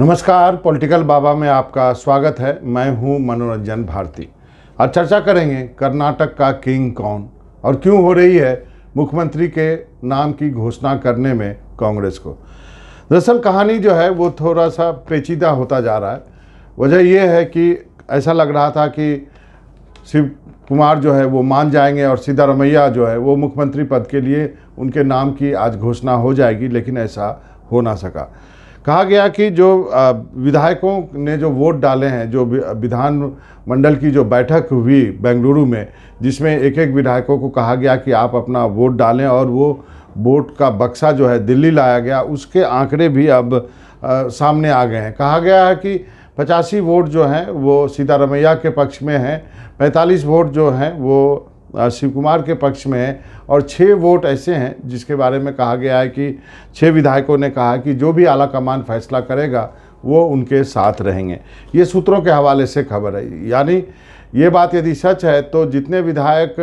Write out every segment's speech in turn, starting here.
नमस्कार पॉलिटिकल बाबा में आपका स्वागत है मैं हूं मनोरंजन भारती आज चर्चा करेंगे कर्नाटक का किंग कौन और क्यों हो रही है मुख्यमंत्री के नाम की घोषणा करने में कांग्रेस को दरअसल कहानी जो है वो थोड़ा सा पेचीदा होता जा रहा है वजह यह है कि ऐसा लग रहा था कि शिव कुमार जो है वो मान जाएंगे और सिद्धारमैया जो है वो मुख्यमंत्री पद के लिए उनके नाम की आज घोषणा हो जाएगी लेकिन ऐसा हो ना सका कहा गया कि जो विधायकों ने जो वोट डाले हैं जो विधान मंडल की जो बैठक हुई बेंगलुरु में जिसमें एक एक विधायकों को कहा गया कि आप अपना वोट डालें और वो वोट का बक्सा जो है दिल्ली लाया गया उसके आंकड़े भी अब आ, सामने आ गए हैं कहा गया है कि पचासी वोट जो हैं वो सीतारमैया के पक्ष में हैं पैंतालीस वोट जो हैं वो शिव कुमार के पक्ष में है और छः वोट ऐसे हैं जिसके बारे में कहा गया है कि छः विधायकों ने कहा कि जो भी आला कमान फैसला करेगा वो उनके साथ रहेंगे ये सूत्रों के हवाले से खबर है यानी ये बात यदि सच है तो जितने विधायक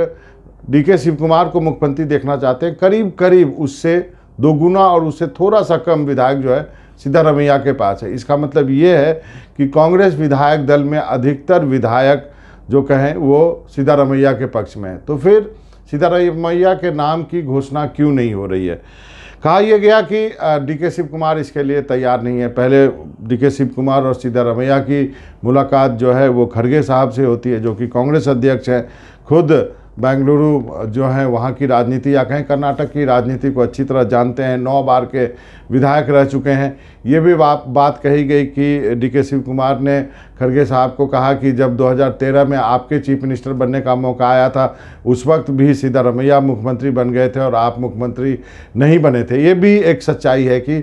डी के शिव कुमार को मुख्यमंत्री देखना चाहते हैं करीब करीब उससे दोगुना और उससे थोड़ा सा कम विधायक जो है सिद्धारमैया के पास है इसका मतलब ये है कि कांग्रेस विधायक दल में अधिकतर विधायक जो कहें वो सीधारमैया के पक्ष में है तो फिर सीधारमैया के नाम की घोषणा क्यों नहीं हो रही है कहा यह गया कि डी के शिव कुमार इसके लिए तैयार नहीं है पहले डी के शिव कुमार और सीधारमैया की मुलाकात जो है वो खड़गे साहब से होती है जो कि कांग्रेस अध्यक्ष हैं खुद बेंगलुरु जो है वहाँ की राजनीति या कहें कर्नाटक की राजनीति को अच्छी तरह जानते हैं नौ बार के विधायक रह चुके हैं ये भी बात बात कही गई कि डी के शिव कुमार ने खड़गे साहब को कहा कि जब 2013 में आपके चीफ मिनिस्टर बनने का मौका आया था उस वक्त भी सिद्धारमैया मुख्यमंत्री बन गए थे और आप मुख्यमंत्री नहीं बने थे ये भी एक सच्चाई है कि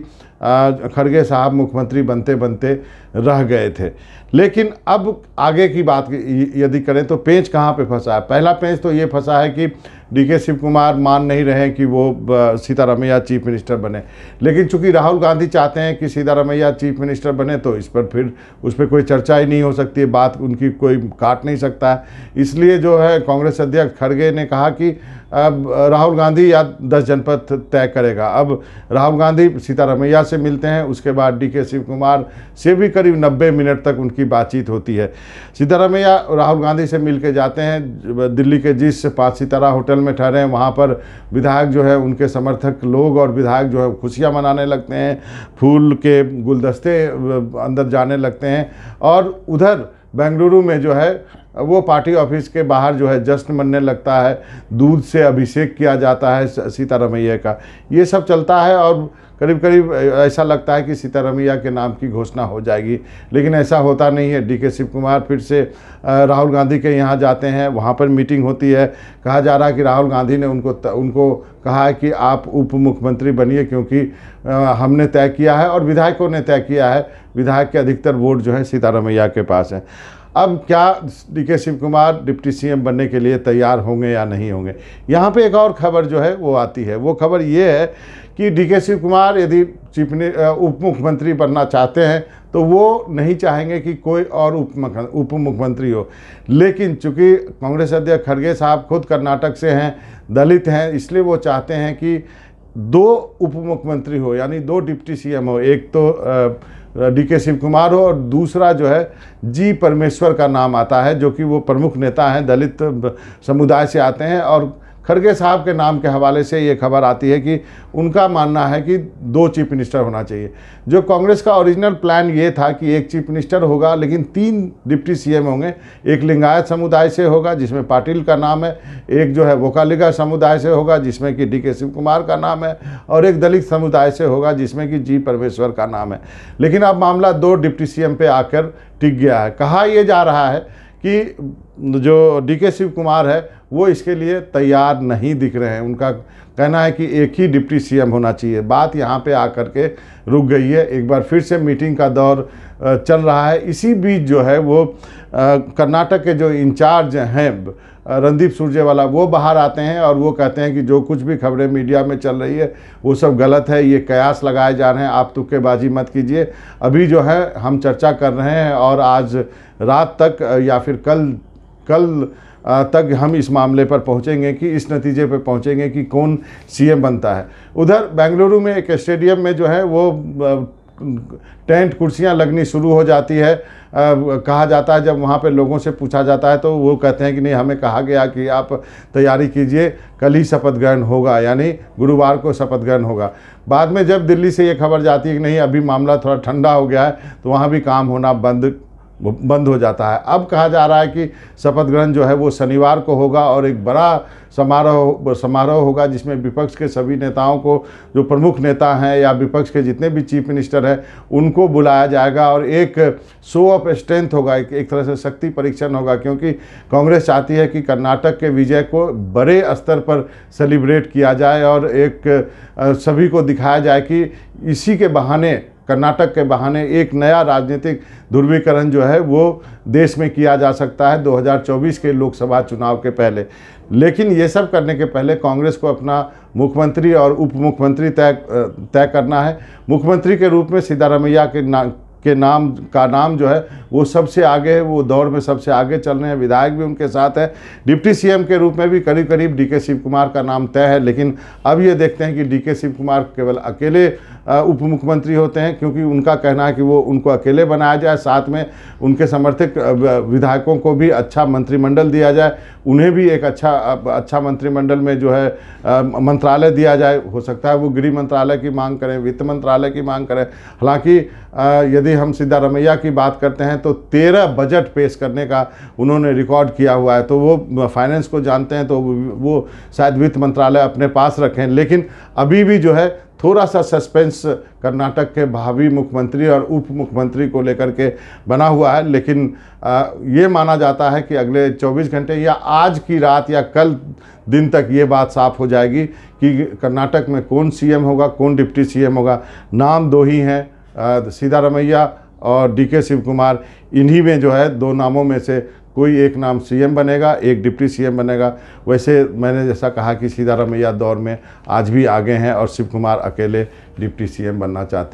खड़गे साहब मुख्यमंत्री बनते बनते रह गए थे लेकिन अब आगे की बात यदि करें तो पेंच कहाँ पे फंसा है पहला पेंच तो ये फंसा है कि डीके शिव कुमार मान नहीं रहे कि वो सीतारामैया चीफ मिनिस्टर बने लेकिन चूंकि राहुल गांधी चाहते हैं कि सीतारामैया चीफ मिनिस्टर बने तो इस पर फिर उस पर कोई चर्चा ही नहीं हो सकती है बात उनकी कोई काट नहीं सकता है इसलिए जो है कांग्रेस अध्यक्ष खड़गे ने कहा कि अब राहुल गांधी या दस जनपद तय करेगा अब राहुल गांधी सीतारामैया से मिलते हैं उसके बाद डी के शिव कुमार से भी कर करीब 90 मिनट तक उनकी बातचीत होती है सीतारामैया राहुल गांधी से मिल के जाते हैं दिल्ली के जिस पाँच सितारा होटल में ठहरे हैं वहाँ पर विधायक जो है उनके समर्थक लोग और विधायक जो है खुशियाँ मनाने लगते हैं फूल के गुलदस्ते अंदर जाने लगते हैं और उधर बेंगलुरु में जो है वो पार्टी ऑफिस के बाहर जो है जश्न मनने लगता है दूध से अभिषेक किया जाता है सीतारमैया का ये सब चलता है और करीब करीब ऐसा लगता है कि सीतारमैया के नाम की घोषणा हो जाएगी लेकिन ऐसा होता नहीं है डी के शिव कुमार फिर से राहुल गांधी के यहाँ जाते हैं वहाँ पर मीटिंग होती है कहा जा रहा है कि राहुल गांधी ने उनको उनको कहा है कि आप उप मुख्यमंत्री बनिए क्योंकि हमने तय किया है और विधायकों ने तय किया है विधायक के अधिकतर वोट जो है सीतारामैया के पास हैं अब क्या डी के शिव कुमार डिप्टी सीएम बनने के लिए तैयार होंगे या नहीं होंगे यहाँ पे एक और खबर जो है वो आती है वो खबर ये है कि डी के शिव कुमार यदि चीफ उप मुख्यमंत्री बनना चाहते हैं तो वो नहीं चाहेंगे कि कोई और उप उप मुख्यमंत्री हो लेकिन चूँकि कांग्रेस अध्यक्ष खड़गे साहब खुद कर्नाटक से हैं दलित हैं इसलिए वो चाहते हैं कि दो उप मुख्यमंत्री हो यानी दो डिप्टी सी हो एक तो आ, डी के शिव कुमार हो और दूसरा जो है जी परमेश्वर का नाम आता है जो कि वो प्रमुख नेता हैं दलित समुदाय से आते हैं और खड़गे साहब के नाम के हवाले से ये खबर आती है कि उनका मानना है कि दो चीफ मिनिस्टर होना चाहिए जो कांग्रेस का ओरिजिनल प्लान ये था कि एक चीफ मिनिस्टर होगा लेकिन तीन डिप्टी सीएम होंगे एक लिंगायत समुदाय से होगा जिसमें पाटिल का नाम है एक जो है वोकालिगा समुदाय से होगा जिसमें कि डी के शिव कुमार का नाम है और एक दलित समुदाय से होगा जिसमें कि जी परमेश्वर का नाम है लेकिन अब मामला दो डिप्टी सी पे आकर टिक गया है कहा यह जा रहा है कि जो डी के शिव कुमार है वो इसके लिए तैयार नहीं दिख रहे हैं उनका कहना है कि एक ही डिप्टी सीएम होना चाहिए बात यहाँ पे आकर के रुक गई है एक बार फिर से मीटिंग का दौर चल रहा है इसी बीच जो है वो कर्नाटक के जो इंचार्ज हैं रणदीप सुरजेवाला वो बाहर आते हैं और वो कहते हैं कि जो कुछ भी खबरें मीडिया में चल रही है वो सब गलत है ये कयास लगाए जा रहे हैं आप तुक्केबाजी मत कीजिए अभी जो है हम चर्चा कर रहे हैं और आज रात तक या फिर कल कल तक हम इस मामले पर पहुंचेंगे कि इस नतीजे पर पहुंचेंगे कि कौन सीएम बनता है उधर बेंगलुरु में एक स्टेडियम में जो है वो टेंट कुर्सियां लगनी शुरू हो जाती है आ, कहा जाता है जब वहाँ पे लोगों से पूछा जाता है तो वो कहते हैं कि नहीं हमें कहा गया कि आप तैयारी कीजिए कल ही शपथ ग्रहण होगा यानी गुरुवार को शपथ ग्रहण होगा बाद में जब दिल्ली से ये खबर जाती है कि नहीं अभी मामला थोड़ा ठंडा हो गया है तो वहाँ भी काम होना बंद बंद हो जाता है अब कहा जा रहा है कि शपथ ग्रहण जो है वो शनिवार को होगा और एक बड़ा समारोह समारोह होगा जिसमें विपक्ष के सभी नेताओं को जो प्रमुख नेता हैं या विपक्ष के जितने भी चीफ मिनिस्टर हैं उनको बुलाया जाएगा और एक शो ऑफ स्ट्रेंथ होगा एक, एक तरह से शक्ति परीक्षण होगा क्योंकि कांग्रेस चाहती है कि कर्नाटक के विजय को बड़े स्तर पर सेलिब्रेट किया जाए और एक सभी को दिखाया जाए कि इसी के बहाने कर्नाटक के बहाने एक नया राजनीतिक ध्रुवीकरण जो है वो देश में किया जा सकता है 2024 के लोकसभा चुनाव के पहले लेकिन ये सब करने के पहले कांग्रेस को अपना मुख्यमंत्री और उप मुख्यमंत्री तय तय करना है मुख्यमंत्री के रूप में सिद्धारमैया के ना के नाम का नाम जो है वो सबसे आगे है वो दौड़ में सबसे आगे चल रहे हैं विधायक भी उनके साथ है डिप्टी सीएम के रूप में भी करीब करीब डीके शिव कुमार का नाम तय है लेकिन अब ये देखते हैं कि डीके शिव कुमार केवल अकेले उप मुख्यमंत्री होते हैं क्योंकि उनका कहना है कि वो उनको अकेले बनाया जाए साथ में उनके समर्थक विधायकों को भी अच्छा मंत्रिमंडल दिया जाए उन्हें भी एक अच्छा अच्छा मंत्रिमंडल में जो है मंत्रालय दिया जाए हो सकता है वो गृह मंत्रालय की मांग करें वित्त मंत्रालय की मांग करें हालांकि यदि यदि हम सिद्धारमैया की बात करते हैं तो तेरह बजट पेश करने का उन्होंने रिकॉर्ड किया हुआ है तो वो फाइनेंस को जानते हैं तो वो शायद वित्त मंत्रालय अपने पास रखें लेकिन अभी भी जो है थोड़ा सा सस्पेंस कर्नाटक के भावी मुख्यमंत्री और उप मुख्यमंत्री को लेकर के बना हुआ है लेकिन ये माना जाता है कि अगले 24 घंटे या आज की रात या कल दिन तक ये बात साफ हो जाएगी कि कर्नाटक में कौन सीएम होगा कौन डिप्टी सीएम होगा नाम दो ही हैं सीधारमैया और डी के शिव कुमार इन्हीं में जो है दो नामों में से कोई एक नाम सीएम बनेगा एक डिप्टी सीएम बनेगा वैसे मैंने जैसा कहा कि सीधारमैया दौर में आज भी आगे हैं और शिव कुमार अकेले डिप्टी सीएम बनना चाहते हैं